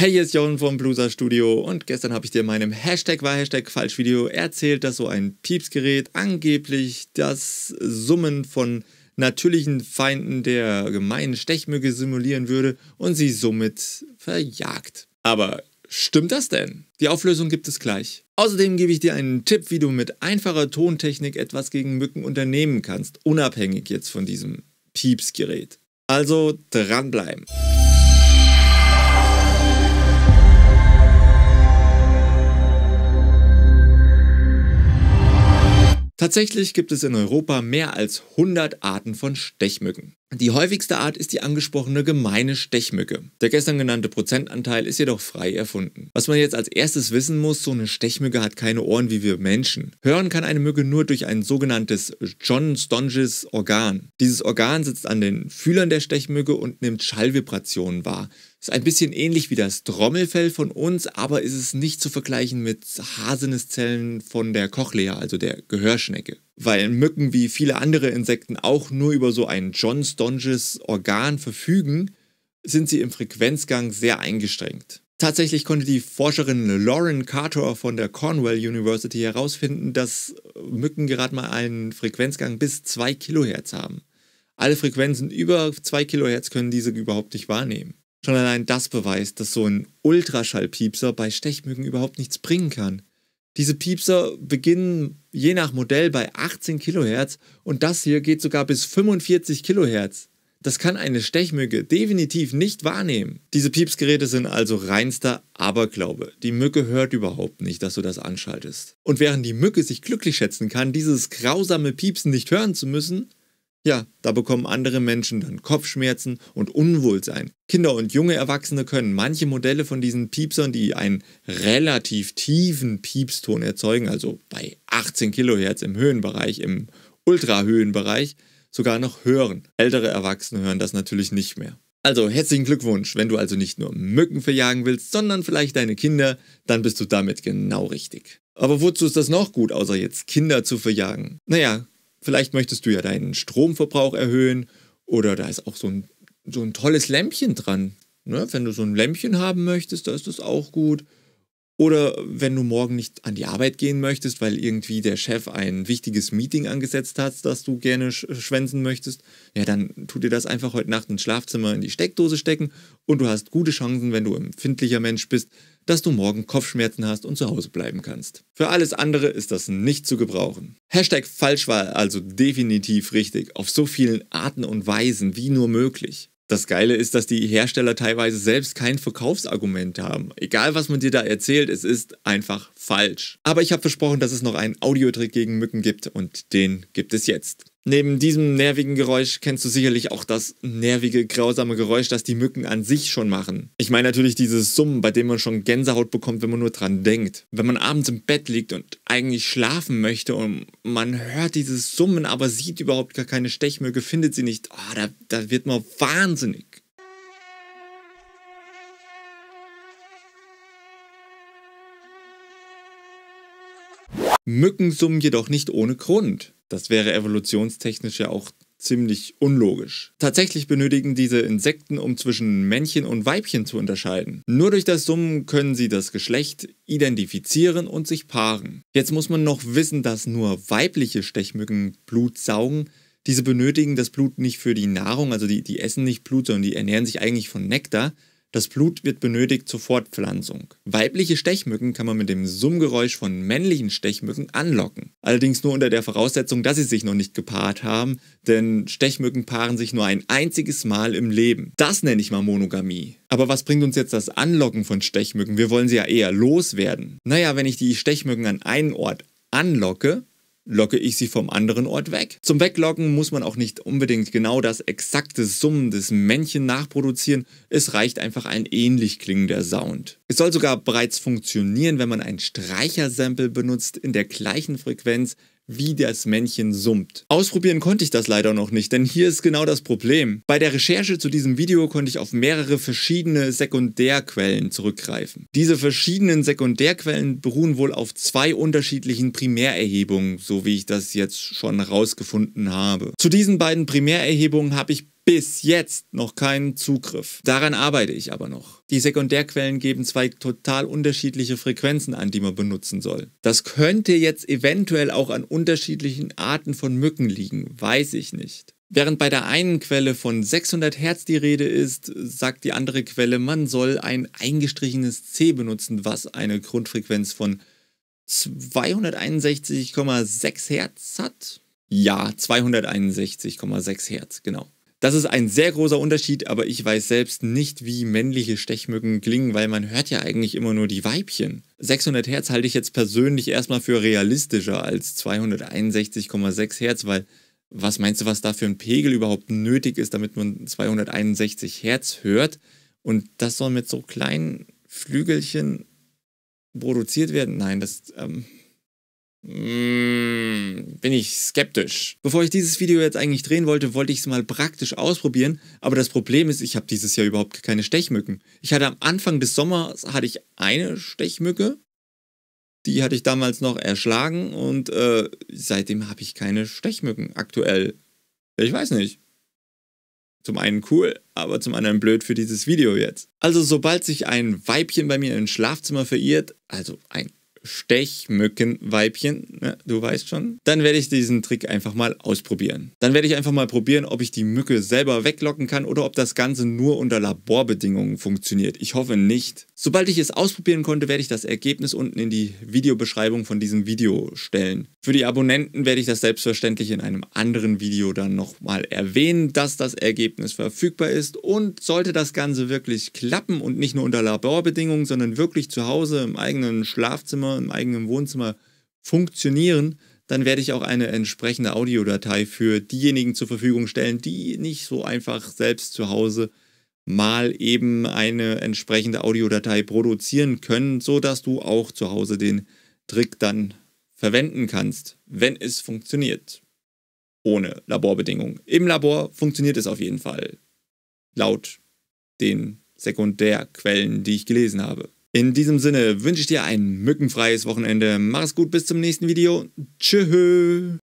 Hey, hier ist Jon vom Blueser Studio und gestern habe ich dir in meinem Hashtag war Hashtag Falschvideo erzählt, dass so ein Piepsgerät angeblich das Summen von natürlichen Feinden der gemeinen Stechmücke simulieren würde und sie somit verjagt. Aber stimmt das denn? Die Auflösung gibt es gleich. Außerdem gebe ich dir einen Tipp, wie du mit einfacher Tontechnik etwas gegen Mücken unternehmen kannst, unabhängig jetzt von diesem Piepsgerät. Also dranbleiben. Tatsächlich gibt es in Europa mehr als 100 Arten von Stechmücken. Die häufigste Art ist die angesprochene gemeine Stechmücke. Der gestern genannte Prozentanteil ist jedoch frei erfunden. Was man jetzt als erstes wissen muss, so eine Stechmücke hat keine Ohren wie wir Menschen. Hören kann eine Mücke nur durch ein sogenanntes John Stonges Organ. Dieses Organ sitzt an den Fühlern der Stechmücke und nimmt Schallvibrationen wahr. Ist ein bisschen ähnlich wie das Trommelfell von uns, aber ist es nicht zu vergleichen mit Haseneszellen von der Cochlea, also der Gehörschnecke weil Mücken wie viele andere Insekten auch nur über so ein John Stonges Organ verfügen, sind sie im Frequenzgang sehr eingestrengt. Tatsächlich konnte die Forscherin Lauren Carter von der Cornwall University herausfinden, dass Mücken gerade mal einen Frequenzgang bis 2 Kilohertz haben. Alle Frequenzen über 2 Kilohertz können diese überhaupt nicht wahrnehmen. Schon allein das beweist, dass so ein Ultraschallpiepser bei Stechmücken überhaupt nichts bringen kann. Diese Piepser beginnen je nach Modell bei 18 Kilohertz und das hier geht sogar bis 45 Kilohertz. Das kann eine Stechmücke definitiv nicht wahrnehmen. Diese Piepsgeräte sind also reinster Aberglaube. Die Mücke hört überhaupt nicht, dass du das anschaltest. Und während die Mücke sich glücklich schätzen kann, dieses grausame Piepsen nicht hören zu müssen, ja, da bekommen andere Menschen dann Kopfschmerzen und Unwohlsein. Kinder und junge Erwachsene können manche Modelle von diesen Piepsern, die einen relativ tiefen Piepston erzeugen, also bei 18 Kilohertz im Höhenbereich, im Ultrahöhenbereich, sogar noch hören. Ältere Erwachsene hören das natürlich nicht mehr. Also herzlichen Glückwunsch, wenn du also nicht nur Mücken verjagen willst, sondern vielleicht deine Kinder, dann bist du damit genau richtig. Aber wozu ist das noch gut, außer jetzt Kinder zu verjagen? Naja, Vielleicht möchtest du ja deinen Stromverbrauch erhöhen oder da ist auch so ein, so ein tolles Lämpchen dran. Ne? Wenn du so ein Lämpchen haben möchtest, da ist das auch gut. Oder wenn du morgen nicht an die Arbeit gehen möchtest, weil irgendwie der Chef ein wichtiges Meeting angesetzt hat, das du gerne sch schwänzen möchtest, ja, dann tu dir das einfach heute Nacht ins Schlafzimmer in die Steckdose stecken und du hast gute Chancen, wenn du empfindlicher Mensch bist, dass du morgen Kopfschmerzen hast und zu Hause bleiben kannst. Für alles andere ist das nicht zu gebrauchen. Hashtag falsch war also definitiv richtig, auf so vielen Arten und Weisen wie nur möglich das Geile ist, dass die Hersteller teilweise selbst kein Verkaufsargument haben. Egal, was man dir da erzählt, es ist einfach falsch. Aber ich habe versprochen, dass es noch einen Audiotrick gegen Mücken gibt und den gibt es jetzt. Neben diesem nervigen Geräusch kennst du sicherlich auch das nervige, grausame Geräusch, das die Mücken an sich schon machen. Ich meine natürlich dieses Summen, bei dem man schon Gänsehaut bekommt, wenn man nur dran denkt. Wenn man abends im Bett liegt und eigentlich schlafen möchte und man hört dieses Summen, aber sieht überhaupt gar keine Stechmücke, findet sie nicht, oh, da, da wird man wahnsinnig. Mücken summen jedoch nicht ohne Grund. Das wäre evolutionstechnisch ja auch ziemlich unlogisch. Tatsächlich benötigen diese Insekten, um zwischen Männchen und Weibchen zu unterscheiden. Nur durch das Summen können sie das Geschlecht identifizieren und sich paaren. Jetzt muss man noch wissen, dass nur weibliche Stechmücken Blut saugen. Diese benötigen das Blut nicht für die Nahrung, also die, die essen nicht Blut, sondern die ernähren sich eigentlich von Nektar. Das Blut wird benötigt zur Fortpflanzung. Weibliche Stechmücken kann man mit dem Summgeräusch von männlichen Stechmücken anlocken. Allerdings nur unter der Voraussetzung, dass sie sich noch nicht gepaart haben, denn Stechmücken paaren sich nur ein einziges Mal im Leben. Das nenne ich mal Monogamie. Aber was bringt uns jetzt das Anlocken von Stechmücken? Wir wollen sie ja eher loswerden. Naja, wenn ich die Stechmücken an einen Ort anlocke, locke ich sie vom anderen Ort weg. Zum Weglocken muss man auch nicht unbedingt genau das exakte Summen des Männchen nachproduzieren, es reicht einfach ein ähnlich klingender Sound. Es soll sogar bereits funktionieren, wenn man ein Streichersample benutzt in der gleichen Frequenz, wie das Männchen summt. Ausprobieren konnte ich das leider noch nicht, denn hier ist genau das Problem. Bei der Recherche zu diesem Video konnte ich auf mehrere verschiedene Sekundärquellen zurückgreifen. Diese verschiedenen Sekundärquellen beruhen wohl auf zwei unterschiedlichen Primärerhebungen, so wie ich das jetzt schon rausgefunden habe. Zu diesen beiden Primärerhebungen habe ich bis jetzt noch keinen Zugriff. Daran arbeite ich aber noch. Die Sekundärquellen geben zwei total unterschiedliche Frequenzen an, die man benutzen soll. Das könnte jetzt eventuell auch an unterschiedlichen Arten von Mücken liegen, weiß ich nicht. Während bei der einen Quelle von 600 Hertz die Rede ist, sagt die andere Quelle, man soll ein eingestrichenes C benutzen, was eine Grundfrequenz von 261,6 Hertz hat. Ja, 261,6 Hertz, genau. Das ist ein sehr großer Unterschied, aber ich weiß selbst nicht, wie männliche Stechmücken klingen, weil man hört ja eigentlich immer nur die Weibchen. 600 Hertz halte ich jetzt persönlich erstmal für realistischer als 261,6 Hertz, weil was meinst du, was da für ein Pegel überhaupt nötig ist, damit man 261 Hertz hört? Und das soll mit so kleinen Flügelchen produziert werden? Nein, das ähm, Mm, bin ich skeptisch. Bevor ich dieses Video jetzt eigentlich drehen wollte, wollte ich es mal praktisch ausprobieren, aber das Problem ist, ich habe dieses Jahr überhaupt keine Stechmücken. Ich hatte am Anfang des Sommers hatte ich eine Stechmücke, die hatte ich damals noch erschlagen und äh, seitdem habe ich keine Stechmücken aktuell. Ich weiß nicht. Zum einen cool, aber zum anderen blöd für dieses Video jetzt. Also sobald sich ein Weibchen bei mir im Schlafzimmer verirrt, also ein Stechmückenweibchen, ne, du weißt schon, dann werde ich diesen Trick einfach mal ausprobieren. Dann werde ich einfach mal probieren, ob ich die Mücke selber weglocken kann oder ob das Ganze nur unter Laborbedingungen funktioniert. Ich hoffe nicht. Sobald ich es ausprobieren konnte, werde ich das Ergebnis unten in die Videobeschreibung von diesem Video stellen. Für die Abonnenten werde ich das selbstverständlich in einem anderen Video dann nochmal erwähnen, dass das Ergebnis verfügbar ist und sollte das Ganze wirklich klappen und nicht nur unter Laborbedingungen, sondern wirklich zu Hause im eigenen Schlafzimmer, im eigenen Wohnzimmer funktionieren, dann werde ich auch eine entsprechende Audiodatei für diejenigen zur Verfügung stellen, die nicht so einfach selbst zu Hause mal eben eine entsprechende Audiodatei produzieren können, sodass du auch zu Hause den Trick dann verwenden kannst, wenn es funktioniert. Ohne Laborbedingungen. Im Labor funktioniert es auf jeden Fall. Laut den Sekundärquellen, die ich gelesen habe. In diesem Sinne wünsche ich dir ein mückenfreies Wochenende. Mach's gut, bis zum nächsten Video. Tschüss.